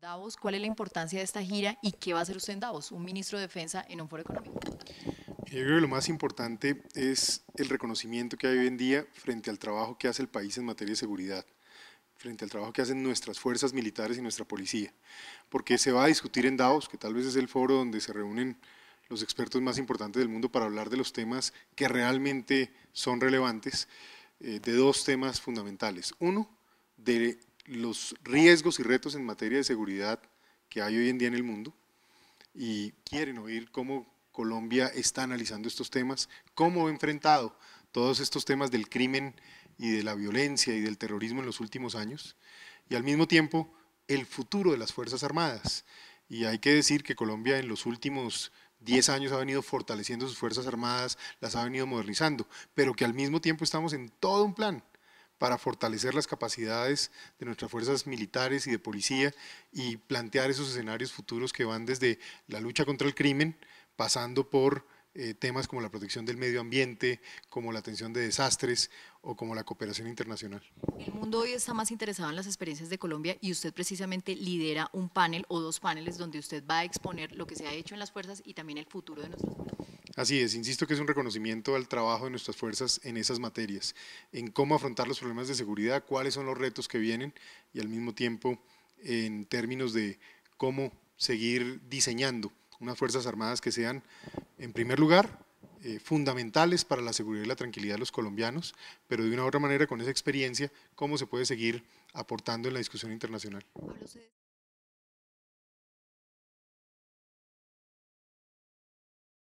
Davos, ¿cuál es la importancia de esta gira y qué va a hacer usted en Davos, un ministro de Defensa en un foro económico? Yo creo que lo más importante es el reconocimiento que hay hoy en día frente al trabajo que hace el país en materia de seguridad, frente al trabajo que hacen nuestras fuerzas militares y nuestra policía, porque se va a discutir en Davos, que tal vez es el foro donde se reúnen los expertos más importantes del mundo para hablar de los temas que realmente son relevantes, eh, de dos temas fundamentales. Uno, de los riesgos y retos en materia de seguridad que hay hoy en día en el mundo y quieren oír cómo Colombia está analizando estos temas, cómo ha enfrentado todos estos temas del crimen y de la violencia y del terrorismo en los últimos años y al mismo tiempo el futuro de las Fuerzas Armadas. Y hay que decir que Colombia en los últimos 10 años ha venido fortaleciendo sus Fuerzas Armadas, las ha venido modernizando, pero que al mismo tiempo estamos en todo un plan para fortalecer las capacidades de nuestras fuerzas militares y de policía y plantear esos escenarios futuros que van desde la lucha contra el crimen, pasando por eh, temas como la protección del medio ambiente, como la atención de desastres o como la cooperación internacional. El mundo hoy está más interesado en las experiencias de Colombia y usted precisamente lidera un panel o dos paneles donde usted va a exponer lo que se ha hecho en las fuerzas y también el futuro de nuestras fuerzas. Así es, insisto que es un reconocimiento al trabajo de nuestras fuerzas en esas materias, en cómo afrontar los problemas de seguridad, cuáles son los retos que vienen y al mismo tiempo en términos de cómo seguir diseñando unas Fuerzas Armadas que sean, en primer lugar, eh, fundamentales para la seguridad y la tranquilidad de los colombianos, pero de una otra manera, con esa experiencia, cómo se puede seguir aportando en la discusión internacional.